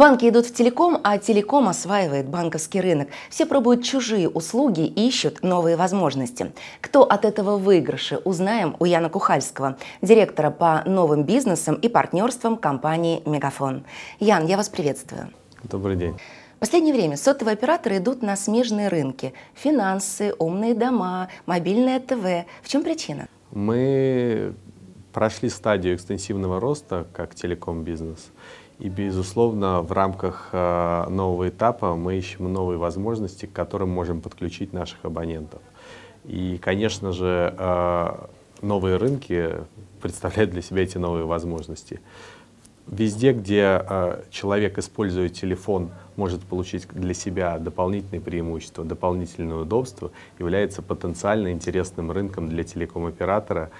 Банки идут в телеком, а телеком осваивает банковский рынок. Все пробуют чужие услуги и ищут новые возможности. Кто от этого выигрыши, узнаем у Яна Кухальского, директора по новым бизнесам и партнерствам компании «Мегафон». Ян, я вас приветствую. Добрый день. В последнее время сотовые операторы идут на смежные рынки. Финансы, умные дома, мобильное ТВ. В чем причина? Мы прошли стадию экстенсивного роста, как телеком-бизнес. И, безусловно, в рамках э, нового этапа мы ищем новые возможности, к которым можем подключить наших абонентов. И, конечно же, э, новые рынки представляют для себя эти новые возможности. Везде, где э, человек, используя телефон, может получить для себя дополнительные преимущества, дополнительное удобство, является потенциально интересным рынком для телеком-оператора,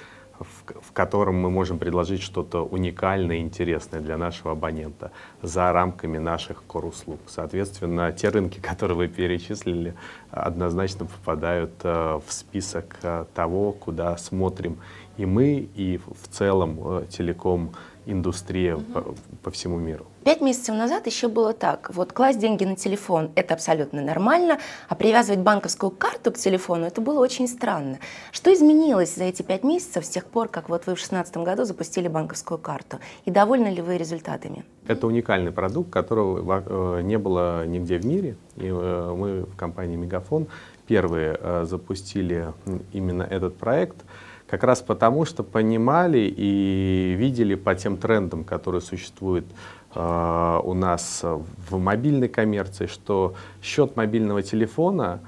в, в котором мы можем предложить что-то уникальное и интересное для нашего абонента за рамками наших core-услуг. Соответственно, те рынки, которые вы перечислили, однозначно попадают э, в список э, того, куда смотрим и мы, и в целом э, телеком индустрия угу. по, по всему миру. Пять месяцев назад еще было так. Вот класть деньги на телефон – это абсолютно нормально, а привязывать банковскую карту к телефону – это было очень странно. Что изменилось за эти пять месяцев с тех пор, как вот вы в 2016 году запустили банковскую карту? И довольны ли вы результатами? Это уникальный продукт, которого э, не было нигде в мире. И э, мы в компании «Мегафон» первые э, запустили именно этот проект – как раз потому, что понимали и видели по тем трендам, которые существуют э, у нас в мобильной коммерции, что счет мобильного телефона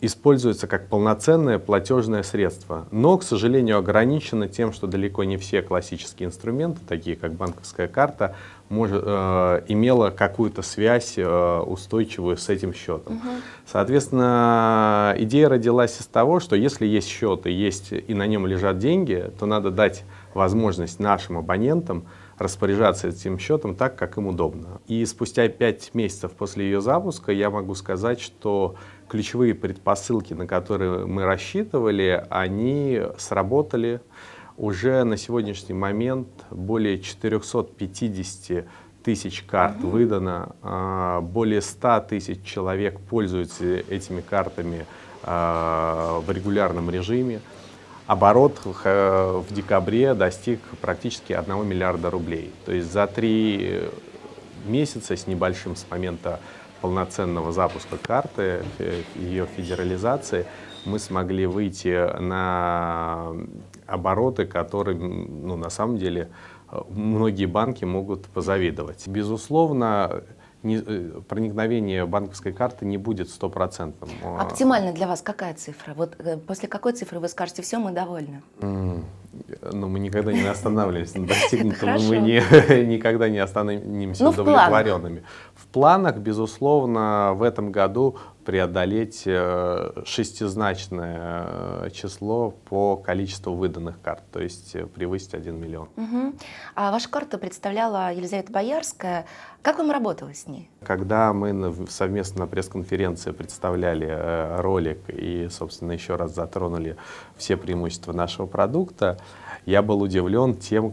используется как полноценное платежное средство, но, к сожалению, ограничено тем, что далеко не все классические инструменты, такие как банковская карта, может, э, имела какую-то связь э, устойчивую с этим счетом. Угу. Соответственно, идея родилась из того, что если есть счет и, есть, и на нем лежат деньги, то надо дать возможность нашим абонентам распоряжаться этим счетом так, как им удобно. И спустя пять месяцев после ее запуска я могу сказать, что ключевые предпосылки, на которые мы рассчитывали, они сработали. Уже на сегодняшний момент более 450 тысяч карт mm выдано, а, более 100 тысяч человек пользуются этими картами а, в регулярном режиме. Оборот в э, декабре достиг практически 1 миллиарда рублей. То есть за три месяца с небольшим с момента полноценного запуска карты, э, ее федерализации, мы смогли выйти на обороты, которые, ну, на самом деле, э, многие банки могут позавидовать. Безусловно, не, э, проникновение банковской карты не будет стопроцентным. А Оптимально для вас какая цифра? Вот э, после какой цифры вы скажете, все, мы довольны? Mm, ну, мы никогда не останавливаемся на достигнутом, мы не, никогда не останемся ну, удовлетворенными. В планах, безусловно, в этом году преодолеть э, шестизначное э, число по количеству выданных карт, то есть э, превысить 1 миллион. Угу. А ваша карта представляла Елизавета Боярская. Как вам работалось с ней? Когда мы совместно на пресс-конференции представляли ролик и, собственно, еще раз затронули все преимущества нашего продукта, я был удивлен тем,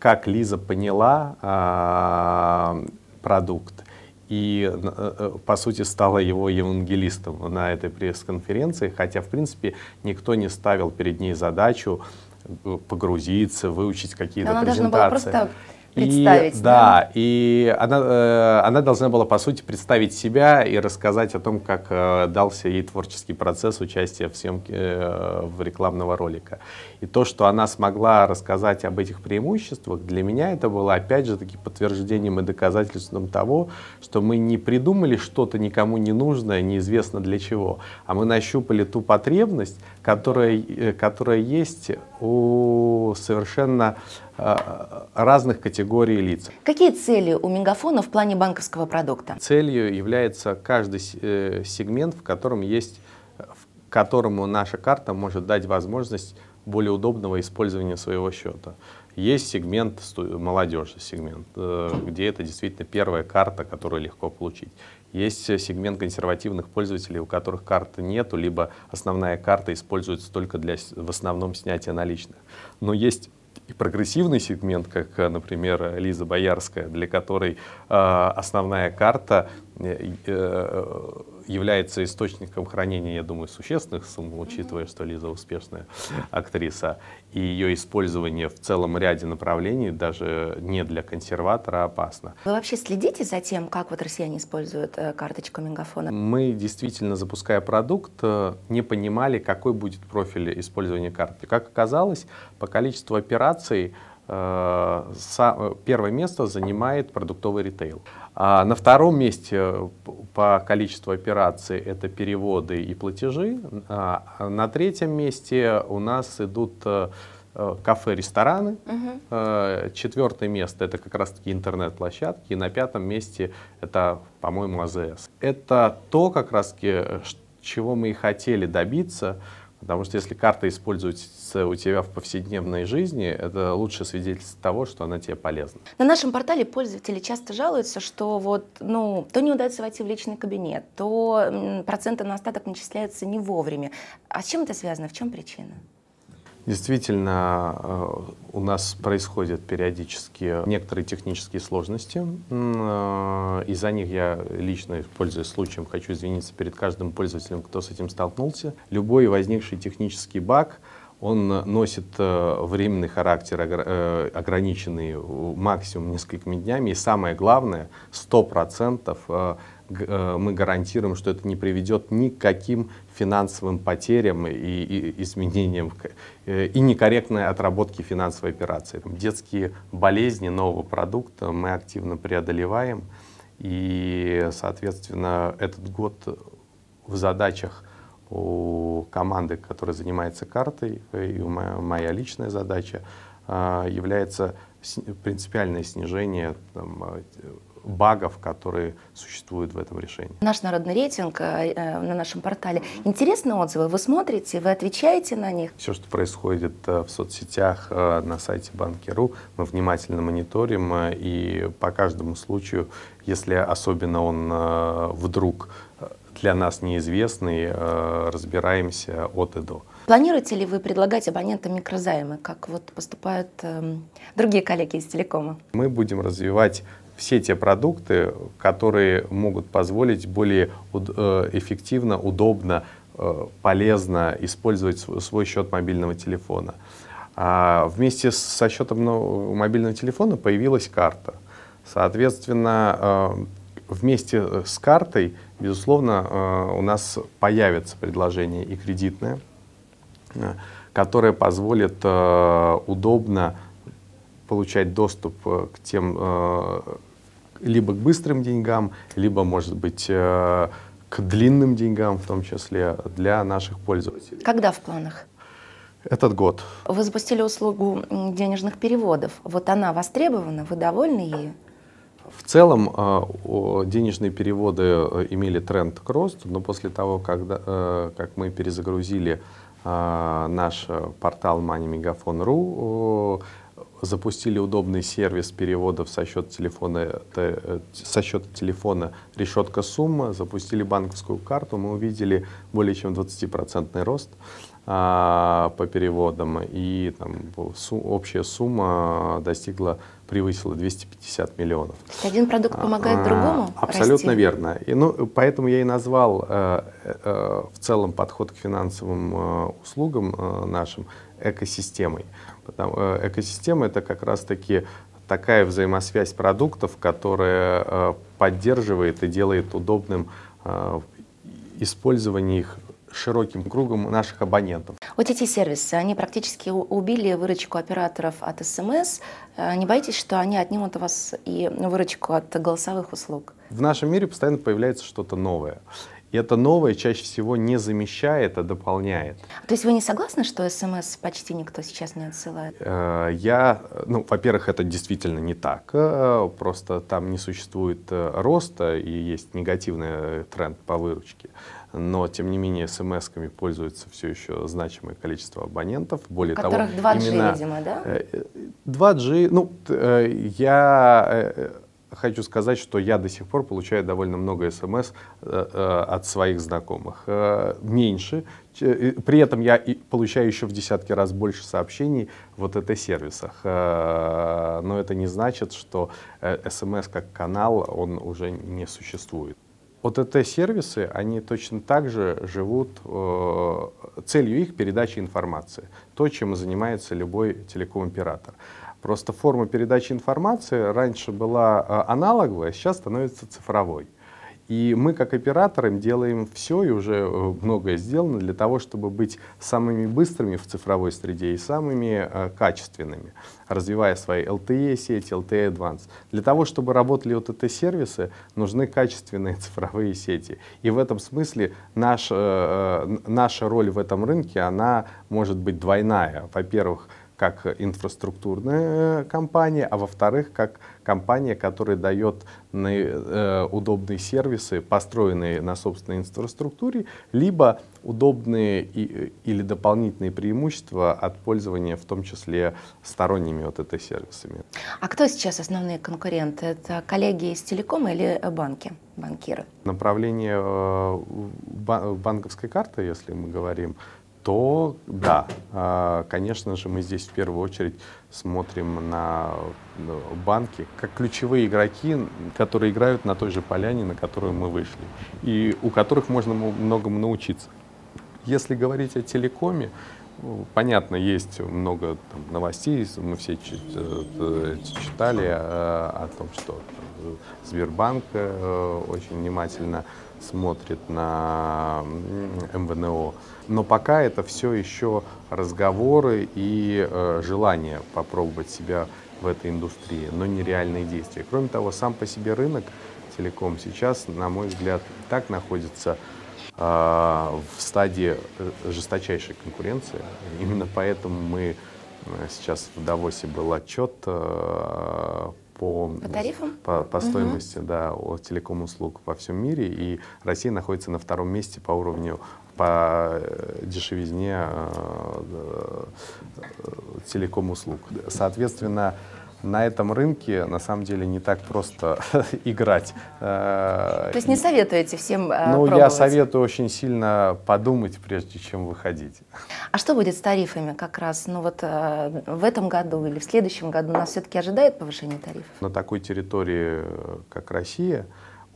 как Лиза поняла а, продукт и, э, э, по сути, стала его евангелистом на этой пресс-конференции, хотя, в принципе, никто не ставил перед ней задачу э, погрузиться, выучить какие-то презентации. Она должна была просто Представить. И, да, и она, э, она должна была, по сути, представить себя и рассказать о том, как э, дался ей творческий процесс участия в съемке э, в рекламного ролика. И то, что она смогла рассказать об этих преимуществах, для меня это было, опять же, таки подтверждением и доказательством того, что мы не придумали что-то никому не нужное, неизвестно для чего, а мы нащупали ту потребность, которая, которая есть у совершенно Э, разных категорий лиц. Какие цели у Мегафона в плане банковского продукта? Целью является каждый э, сегмент, в котором есть, в которому наша карта может дать возможность более удобного использования своего счета. Есть сегмент молодежи, сегмент, э, где это действительно первая карта, которую легко получить. Есть сегмент консервативных пользователей, у которых карты нету, либо основная карта используется только для в основном снятия наличных. Но есть и прогрессивный сегмент, как, э, например, Лиза Боярская, для которой э, основная карта Э, э, является источником хранения, я думаю, существенных сумм, учитывая, что Лиза успешная актриса, и ее использование в целом ряде направлений даже не для консерватора а опасно. Вы вообще следите за тем, как вот россияне используют э, карточку Мегафона? Мы действительно, запуская продукт, не понимали, какой будет профиль использования карты. Как оказалось, по количеству операций Э, первое место занимает продуктовый ритейл. А на втором месте по количеству операций это переводы и платежи. А, а на третьем месте у нас идут э, кафе, рестораны. Угу. Четвертое место это как раз таки интернет-площадки. И на пятом месте это, по-моему, АЗС. Это то, как раз таки, чего мы и хотели добиться Потому что если карта используется у тебя в повседневной жизни, это лучшее свидетельство того, что она тебе полезна. На нашем портале пользователи часто жалуются, что вот, ну, то не удается войти в личный кабинет, то проценты на остаток начисляются не вовремя. А с чем это связано? В чем причина? Действительно, э, у нас происходят периодически некоторые технические сложности. Э, и за них я лично, пользуясь случаем, хочу извиниться перед каждым пользователем, кто с этим столкнулся. Любой возникший технический баг он носит э, временный характер, э, ограниченный максимум несколькими днями. И самое главное, 100% э, мы гарантируем, что это не приведет ни к каким финансовым потерям и, и изменениям и некорректной отработке финансовой операции. Детские болезни нового продукта мы активно преодолеваем. И, соответственно, этот год в задачах у команды, которая занимается картой, э, и моя, моя личная задача э, является принципиальное снижение там, э, багов, которые существуют в этом решении. Наш народный рейтинг э, э, на нашем портале. Интересные отзывы вы смотрите, вы отвечаете на них? Все, что происходит э, в соцсетях, на сайте Банки.ру, мы внимательно мониторим и по каждому случаю, если особенно он вдруг для нас неизвестный, разбираемся от и до. Планируете ли вы предлагать абонентам микрозаймы, как вот поступают э, другие коллеги из телекома? Мы будем развивать все те продукты, которые могут позволить более э, эффективно, удобно, э, полезно использовать свой счет мобильного телефона. А вместе со счетом мобильного телефона появилась карта. Соответственно, э, вместе с картой, безусловно, у нас появится предложение и кредитное, которое позволит удобно получать доступ к тем либо к быстрым деньгам, либо, может быть, э, к длинным деньгам, в том числе для наших пользователей. Когда в планах? Этот год. Вы запустили услугу денежных переводов. Вот она востребована, вы довольны ею? В целом э, денежные переводы э, имели тренд к росту, но после того, когда, как мы перезагрузили наш портал moneymegafon.ru, запустили удобный сервис переводов со счета телефона, э, со счета телефона решетка сумма, запустили банковскую карту, мы увидели более чем 20% рост а, по переводам, и там, су, общая сумма достигла, превысила 250 миллионов. Один продукт а, помогает а, другому? Абсолютно расти. верно. И, ну, поэтому я и назвал э, э, э в целом подход к финансовым э, услугам э, нашим экосистемой. Потому, э, экосистема — это как раз-таки такая взаимосвязь продуктов, которая э, поддерживает и делает удобным э, использование их широким кругом наших абонентов. Вот эти сервисы, они практически убили выручку операторов от СМС. Эм не боитесь, что они отнимут у вас и выручку от голосовых услуг? В нашем мире постоянно появляется что-то новое. И это новое чаще всего не замещает, а дополняет. То есть вы не согласны, что смс почти никто сейчас не отсылает? Э, я, ну, во-первых, это действительно не так. Э, просто там не существует э, роста и есть негативный тренд по выручке но тем не менее смс-ками пользуется все еще значимое количество абонентов. Более Которых того, 2G, именно, видимо, да? 2G, ну, я хочу сказать, что я до сих пор получаю довольно много смс э, э, от своих знакомых. Э, меньше. При этом я получаю еще в десятки раз больше сообщений вот это сервисах. Но это не значит, что смс как канал, он уже не существует. Вот это сервисы, они точно так же живут, целью их передачи информации, то, чем занимается любой телеком-оператор. Просто форма передачи информации раньше была э, аналоговая, сейчас становится цифровой. И мы, как операторы, делаем все и уже э, многое сделано для того, чтобы быть самыми быстрыми в цифровой среде и самыми э, качественными, развивая свои LTE-сети, LTE Advance. Для того, чтобы работали вот эти сервисы нужны качественные цифровые сети. И в этом смысле наша наша роль в этом рынке, она может быть двойная. Во-первых, как инфраструктурная э, компания, а во-вторых, как компания, которая дает э, удобные сервисы, построенные на собственной инфраструктуре, либо удобные и, э, или дополнительные преимущества от пользования, в том числе сторонними вот этой сервисами. А кто сейчас основные конкуренты? Это коллеги из телекома или банки, банкиры? Направление банковской карты, если мы говорим, то да, а, конечно же, мы здесь в первую очередь смотрим на ну, банки как ключевые игроки, которые играют на той же поляне, на которую мы вышли, и у которых можно многому научиться. Если говорить о телекоме, ну, понятно, есть много там, новостей, мы все э, читали э, о, том, что Сбербанк э, очень внимательно смотрит на МВНО. Но пока это все еще разговоры и желание попробовать себя в этой индустрии, но не реальные действия. Кроме того, сам по себе рынок телеком сейчас, на мой взгляд, так находится а, в стадии жесточайшей конкуренции. Именно поэтому мы э, сейчас в Давосе был отчет э, по, по тарифам, по, по стоимости, угу. да, телеком услуг во всем мире, и Россия находится на втором месте по уровню по э, дешевизне телеком услуг. Соответственно, на этом рынке на самом деле не так просто играть. Э, То есть не советуете всем э, Ну, я советую очень сильно подумать, прежде чем выходить. А что будет с тарифами как раз? Ну вот э, в этом году или в следующем году нас все-таки ожидает повышение тарифов? На такой территории, как Россия,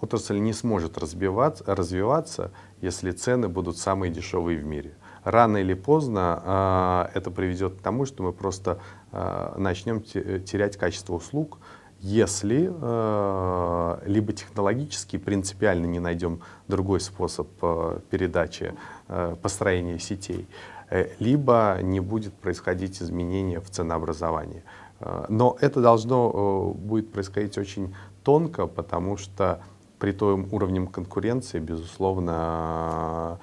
отрасль не сможет развиваться, если цены будут самые дешевые в мире рано или поздно э, это приведет к тому, что мы просто Э, начнем э, терять качество услуг, если э, либо технологически принципиально не найдем другой способ передачи, построения сетей, либо не будет происходить изменения в ценообразовании. Но это должно будет происходить очень тонко, потому что при том уровне конкуренции, безусловно,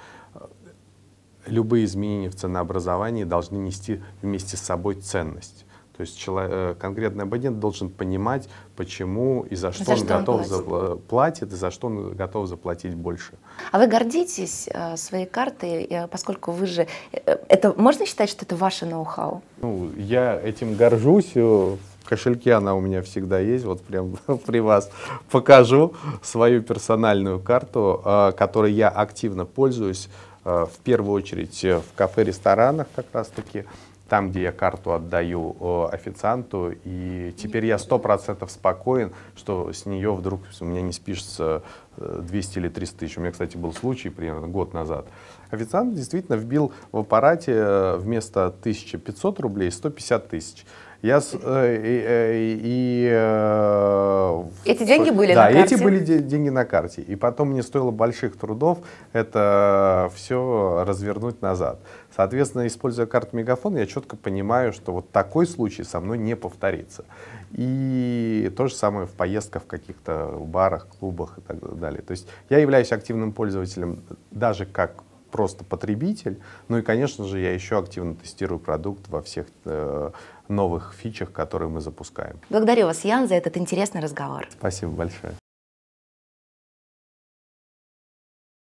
любые изменения в ценообразовании должны нести вместе с собой ценность. То есть человек, э, конкретный абонент должен понимать, почему и за что, за он, готов он платит. платит, и за что он готов заплатить больше. А вы гордитесь э, своей картой, э, поскольку вы же... Это можно считать, что это ваше ноу-хау? Ну, я этим горжусь. В кошельке она у меня всегда есть, вот прям при вас покажу свою персональную карту, которой я активно пользуюсь Э, в первую очередь э, в кафе-ресторанах как раз-таки, там, где я карту отдаю э, официанту, и теперь я сто процентов спокоен, что с нее вдруг у меня не спишется 200 или 300 тысяч. У меня, кстати, был случай примерно год назад. Официант действительно вбил в аппарате вместо 1500 рублей 150 тысяч. Я с, э, э, и, э, эти деньги были да, на карте? Да, эти были де деньги на карте. И потом мне стоило больших трудов это все развернуть назад. Соответственно, используя карту Мегафон, я четко понимаю, что вот такой случай со мной не повторится. И то же самое в поездках в каких-то барах, клубах и так далее. То есть я являюсь активным пользователем даже как просто потребитель. Ну и, конечно же, я еще активно тестирую продукт во всех э, новых фичах, которые мы запускаем. Благодарю вас, Ян, за этот интересный разговор. Спасибо большое.